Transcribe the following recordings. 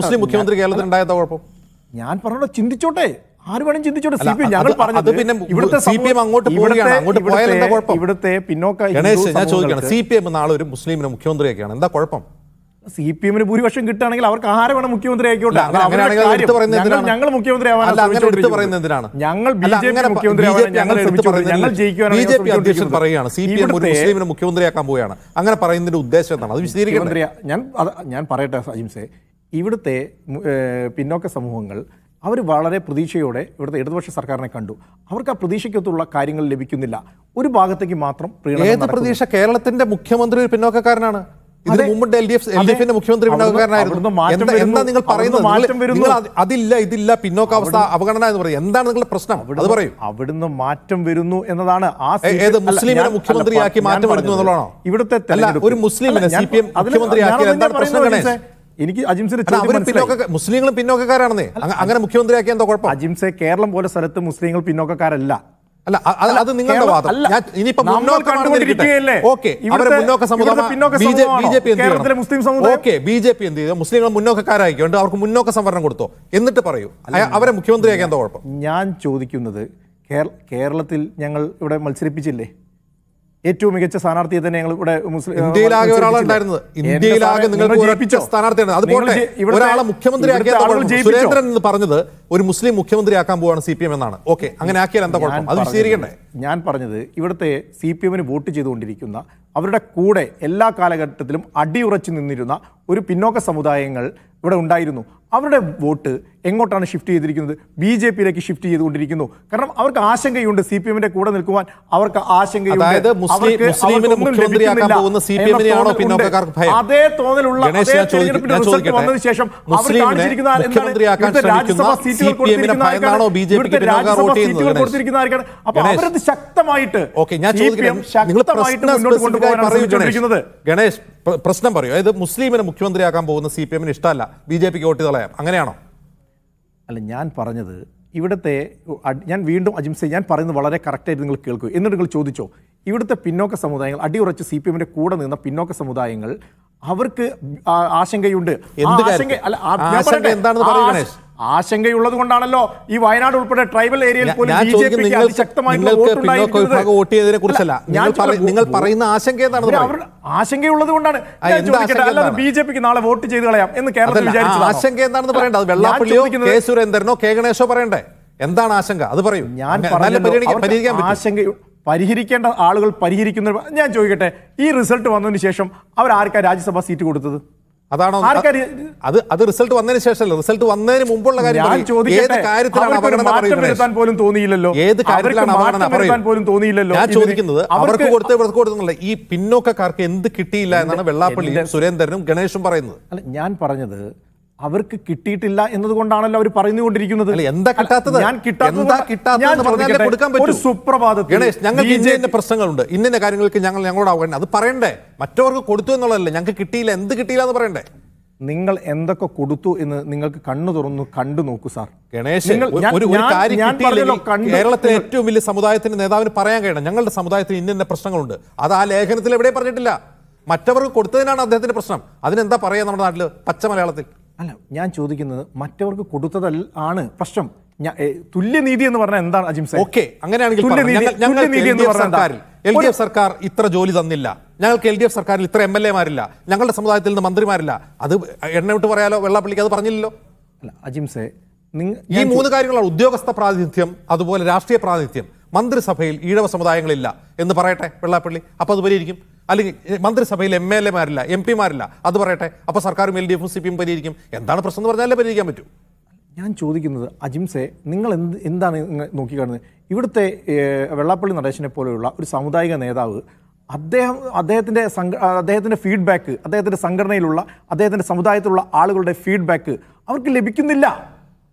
മുസ്ലിം മുഖ്യമന്ത്രി കേരളത്തിൽ കുഴപ്പം ഞാൻ പറഞ്ഞോ ചിന്തിച്ചോട്ടെ ആര് വേണം ചിന്തിച്ചോട്ടെ സി പി എം ഞങ്ങൾ പറഞ്ഞത് പിന്നെ ഇവിടുത്തെ സി പി എം അങ്ങോട്ട് അങ്ങോട്ട് പോയാൽ ഇവിടുത്തെ പിന്നോക്ക ഗണേശ് ഞാൻ ചോദിക്കണം സി പി എം നാളെ ഒരു മുസ്ലിമിന് മുഖ്യമന്ത്രിയൊക്കെയാണ് എന്താ കുഴപ്പം സി പി എമ്മിന് ഭൂരിപക്ഷം കിട്ടുകയാണെങ്കിൽ അവർക്ക് ആരെ വേണം മുഖ്യമന്ത്രി ആയിക്കോട്ടെ ഞങ്ങൾ മുഖ്യമന്ത്രി ആവാനാണ് ഞങ്ങൾ ഞങ്ങൾ ഞങ്ങൾ അധ്യക്ഷൻ ഒരു മുസ്ലിമിനെ മുഖ്യമന്ത്രിയാക്കാൻ പോവുകയാണ് അങ്ങനെ പറയുന്നതിന്റെ ഉദ്ദേശം എന്താണ് അത് വിശദീകരിക്കണം ഞാൻ ഞാൻ പറയട്ടെ അജിംസെ ഇവിടുത്തെ പിന്നോക്ക സമൂഹങ്ങൾ അവർ വളരെ പ്രതീക്ഷയോടെ ഇവിടുത്തെ ഇടതുപക്ഷ സർക്കാരിനെ കണ്ടു അവർക്ക് ആ പ്രതീക്ഷയ്ക്കൊത്തുള്ള കാര്യങ്ങൾ ലഭിക്കുന്നില്ല ഒരു ഭാഗത്തേക്ക് മാത്രം ഏത് പ്രതീക്ഷ കേരളത്തിന്റെ മുഖ്യമന്ത്രി പിന്നോക്കക്കാരനാണ് ഇതിന് മുമ്പ് L D F L D എഫിന്റെ മുഖ്യമന്ത്രി പിന്നോക്കക്കാരനായിരുന്നു എന്താ നിങ്ങൾ പറയുന്നത് അതില്ല ഇതില്ല പിന്നോക്കാവസ്ഥ അവഗണന എന്ന് പറയും എന്താണ് നിങ്ങളുടെ പ്രശ്നം അത് പറയും അവിടുന്ന് മാറ്റം വരുന്നു എന്നതാണ് ആ ഏത് മുസ്ലിമിനെ മുഖ്യമന്ത്രിയാക്കി മാറ്റം വരുന്നു എന്നുള്ളതാണോ ഇവിടുത്തെ ഒരു മുസ്ലിമിനെ സി പി എം മുഖ്യമന്ത്രിയാക്കി എന്താണ് പ്രശ്നം ഗണേശ് എനിക്ക് അജിംസിന്റെ മുസ്ലിങ്ങളും പിന്നോക്കക്കാരാണെന്നേ അങ്ങനെ മുഖ്യമന്ത്രിയാക്കി എന്തോ കുഴപ്പം അജിംസെ കേരളം പോലെ സ്ഥലത്ത് മുസ്ലിങ്ങൾ പിന്നോക്കക്കാരല്ല അല്ല അത് നിങ്ങളുടെ വാദം ഇനിയിപ്പോ മുന്നോക്ക സമുദായം മുസ്ലിം ഓക്കെ ബി ജെ പി എന്ത് ചെയ്തു മുസ്ലിങ്ങൾ മുന്നോക്കക്കാരായിക്കൊണ്ട് അവർക്ക് മുന്നോക്ക സംവരണം കൊടുത്തോ എന്നിട്ട് പറയൂ അവരെ മുഖ്യമന്ത്രിയാക്കാൻ കുഴപ്പം ഞാൻ ചോദിക്കുന്നത് കേരളത്തിൽ ഞങ്ങൾ ഇവിടെ മത്സരിപ്പിച്ചില്ലേ ഏറ്റവും മികച്ച സ്ഥാനാർത്ഥിയെ തന്നെ ഞങ്ങൾ ഇവിടെ ഇന്ത്യയിലാകെ നിങ്ങൾക്ക് സ്ഥാനാർത്ഥിയാണ് സുരേന്ദ്രൻ പറഞ്ഞത് ഒരു മുസ്ലിം മുഖ്യമന്ത്രി ആക്കാൻ പോവാണ് സി പി എം എന്നാണ് ഓക്കെ അങ്ങനെ ആക്കിയാൽ എന്താ കുഴപ്പം അത് വിശദീകരിക്കണ്ടേ ഞാൻ പറഞ്ഞത് ഇവിടുത്തെ സി പി എമ്മിന് വോട്ട് ചെയ്തുകൊണ്ടിരിക്കുന്ന അവരുടെ കൂടെ എല്ലാ കാലഘട്ടത്തിലും അടിയുറച്ചു നിന്നിരുന്ന ഒരു പിന്നോക്ക സമുദായങ്ങൾ ഇവിടെ ഉണ്ടായിരുന്നു അവരുടെ വോട്ട് എങ്ങോട്ടാണ് ഷിഫ്റ്റ് ചെയ്തിരിക്കുന്നത് ബി ജെ പിയിലേക്ക് ഷിഫ്റ്റ് ചെയ്തുകൊണ്ടിരിക്കുന്നു കാരണം അവർക്ക് ആശങ്കയുണ്ട് സി പി എമ്മിന്റെ കൂടെ നിൽക്കുവാൻ അവർക്ക് ആശങ്കയുണ്ട് അതേ തോന്നലുള്ള വന്നതിന് ശേഷം അവരത് ശക്തമായിട്ട് ഗണേഷ് പ്രശ്നം പറയൂ അതായത് മുസ്ലിമിനെ മുഖ്യമന്ത്രിയാക്കാൻ പോകുന്ന സി പി എമ്മിന് ഇഷ്ടമല്ല ബി ജെ പിക്ക് വോട്ട് കളയാൻ പറയാം അങ്ങനെയാണോ അല്ല ഞാൻ പറഞ്ഞത് ഇവിടുത്തെ ഞാൻ വീണ്ടും അജിംസെ ഞാൻ പറയുന്നത് വളരെ കറക്റ്റായിട്ട് നിങ്ങൾ കേൾക്കൂ എന്നിട്ട് നിങ്ങൾ ചോദിച്ചോ ഇവിടുത്തെ പിന്നോക്ക സമുദായങ്ങൾ അടിയുറച്ച് സി പി എമ്മിൻ്റെ കൂടെ നിന്ന പിന്നോക്ക സമുദായങ്ങൾ അവർക്ക് ആശങ്കയുണ്ട് ആശങ്കയുള്ളത് കൊണ്ടാണല്ലോ ഈ വയനാട് ഉൾപ്പെടെ ട്രൈബൽ ഏരിയയിൽ പോലും ബി ജെ പിക്ക് അതിശക്തമായിട്ടുള്ള നിങ്ങൾ പറയുന്ന ആശങ്ക എന്താണ് അവർ ആശങ്കയുള്ളത് കൊണ്ടാണ് അല്ലാതെ ബി ജെ പിക്ക് നാളെ വോട്ട് ചെയ്ത് കളയാം എന്ന് കേരളത്തിൽ വിചാരിച്ചു ആശങ്ക എന്താണെന്ന് പറയേണ്ടത് വെള്ളാപ്പള്ളിയോ കെ സുരേന്ദ്രനോ കെ ഗണേശോ പറയണ്ടേ എന്താണ് ആശങ്ക അത് പറയൂ ഞാൻ ആശങ്കയു പരിഹരിക്കേണ്ട ആളുകൾ പരിഹരിക്കുന്ന ഞാൻ ചോദിക്കട്ടെ ഈ റിസൾട്ട് വന്നതിന് ശേഷം അവർ ആർക്കാ രാജ്യസഭാ സീറ്റ് കൊടുത്തത് അതാണോ അത് അത് റിസൾട്ട് വന്നതിന് ശേഷമല്ല റിസൾട്ട് വന്നതിന് മുമ്പുള്ള കാര്യം ഏത് കാര്യത്തിലാണ് അപകടം പോലും തോന്നിയില്ലല്ലോ ഏത് കാര്യത്തിലാണ് പോലും തോന്നിയില്ലല്ലോ ഞാൻ ചോദിക്കുന്നത് അവർക്ക് കൊടുത്ത് ഇവർക്ക് കൊടുക്കുന്നില്ല ഈ പിന്നോക്കക്കാർക്ക് എന്ത് കിട്ടിയില്ല എന്നാണ് വെള്ളാപ്പള്ളി സുരേന്ദ്രനും ഗണേഷും പറയുന്നത് അല്ല ഞാൻ പറഞ്ഞത് അവർക്ക് കിട്ടിയിട്ടില്ല എന്നതുകൊണ്ടാണല്ലോ അവർ പറഞ്ഞുകൊണ്ടിരിക്കുന്നത് എന്താ കിട്ടാത്തത് ഞാൻ കിട്ടാത്തത് ഒരു സുപ്രഭാതത്തിൽ ഗണേഷ് ഞങ്ങൾക്ക് പ്രശ്നങ്ങളുണ്ട് ഇന്ന കാര്യങ്ങൾക്ക് ഞങ്ങൾ ഞങ്ങളോട് അവഗണന അത് പറയണ്ടേ മറ്റവർക്ക് കൊടുത്തു എന്നുള്ളതല്ലേ ഞങ്ങൾക്ക് കിട്ടിയില്ല എന്ത് കിട്ടിയില്ല എന്ന് പറയണ്ടേ നിങ്ങൾ എന്തൊക്കെ കൊടുത്തു എന്ന് നിങ്ങൾക്ക് കണ്ണു തുറന്നു കണ്ടു നോക്കൂ സാർ ഗണേഷ് കേരളത്തിലെ ഏറ്റവും വലിയ സമുദായത്തിന്റെ നേതാവിന് പറയാൻ കഴിയണം ഞങ്ങളുടെ സമുദായത്തിന് ഇന്ന പ്രശ്നങ്ങളുണ്ട് അത് ആ ലേഖനത്തിൽ എവിടെയും പറഞ്ഞിട്ടില്ല മറ്റവർക്ക് കൊടുത്തതിനാണ് അദ്ദേഹത്തിന്റെ പ്രശ്നം അതിനെന്താ പറയാ നമ്മുടെ നാട്ടിൽ പച്ച മലയാളത്തിൽ അല്ല ഞാൻ ചോദിക്കുന്നത് മറ്റവർക്ക് കൊടുത്തതല്ല ആണ് പ്രശ്നം തുല്യനീതി എന്ന് പറഞ്ഞാൽ എന്താണ് അജിം ഓക്കെ അങ്ങനെയാണെങ്കിൽ എൽ ഡി എഫ് സർക്കാർ ഇത്ര ജോലി തന്നില്ല ഞങ്ങൾക്ക് എൽ ഡി എഫ് സർക്കാരിൽ ഇത്ര എം എൽ എമാരില്ല ഞങ്ങളുടെ സമുദായത്തിൽ നിന്ന് മന്ത്രിമാരില്ല അത് എണ്ണ വിട്ട് പറയാലോ വെള്ളാപ്പള്ളിക്ക് അത് പറഞ്ഞില്ലല്ലോ അല്ല അജിംസേ നിങ്ങൾ ഈ മൂന്ന് കാര്യങ്ങളാണ് ഉദ്യോഗസ്ഥ പ്രാതിനിധ്യം അതുപോലെ രാഷ്ട്രീയ പ്രാതിനിധ്യം മന്ത്രിസഭയിൽ ഈഴവ സമുദായങ്ങളില്ല എന്ന് പറയട്ടെ വെള്ളാപ്പള്ളി അപ്പോൾ അത് പരിഹരിക്കും അല്ലെങ്കിൽ മന്ത്രിസഭയിൽ എം എൽ എമാരില്ല എം പിമാരില്ല അത് പറയട്ടെ അപ്പോൾ സർക്കാരും എൽ ഡി എഫും സി പി എം പരിഹരിക്കും എന്താണ് പ്രശ്നം എന്ന് പറഞ്ഞാലേ പരിഹരിക്കാൻ പറ്റൂ ഞാൻ ചോദിക്കുന്നത് അജിംസെ നിങ്ങൾ എന്ത് എന്താണ് നോക്കിക്കാണുന്നത് ഇവിടുത്തെ വെള്ളാപ്പള്ളി നടേശനെ പോലെയുള്ള ഒരു സാമുദായിക നേതാവ് അദ്ദേഹം അദ്ദേഹത്തിൻ്റെ സംഘ അദ്ദേഹത്തിൻ്റെ ഫീഡ്ബാക്ക് അദ്ദേഹത്തിൻ്റെ സംഘടനയിലുള്ള അദ്ദേഹത്തിൻ്റെ സമുദായത്തിലുള്ള ആളുകളുടെ ഫീഡ്ബാക്ക് അവർക്ക് ലഭിക്കുന്നില്ല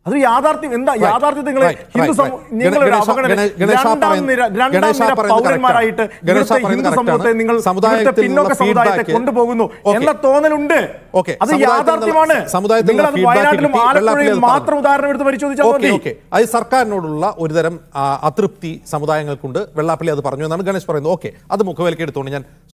അത് യാഥാർത്ഥ്യം എന്താ യാഥാർത്ഥ്യം നിങ്ങൾ ഹിന്ദു സമൂഹമായിട്ട് ഹിന്ദു സമൂഹത്തെ നിങ്ങൾ പിന്നോക്ക സമുദായത്തെ കൊണ്ടുപോകുന്നു എന്ന തോന്നലുണ്ട് അത് യാഥാർത്ഥ്യമാണ് നിങ്ങൾ അത് വയനാട്ടിലും ആലപ്പുഴയിലും മാത്രം ഉദാഹരണം എടുത്ത് പരിശോധിച്ചാൽ മതി അത് സർക്കാരിനോടുള്ള ഒരുതരം അതൃപ്തി സമുദായങ്ങൾക്കുണ്ട് വെള്ളാപ്പള്ളി അത് പറഞ്ഞു എന്നാണ് ഗണേശ് പറയുന്നത് ഓക്കെ അത് മുഖവിലക്കെടുത്തോണ്ട് ഞാൻ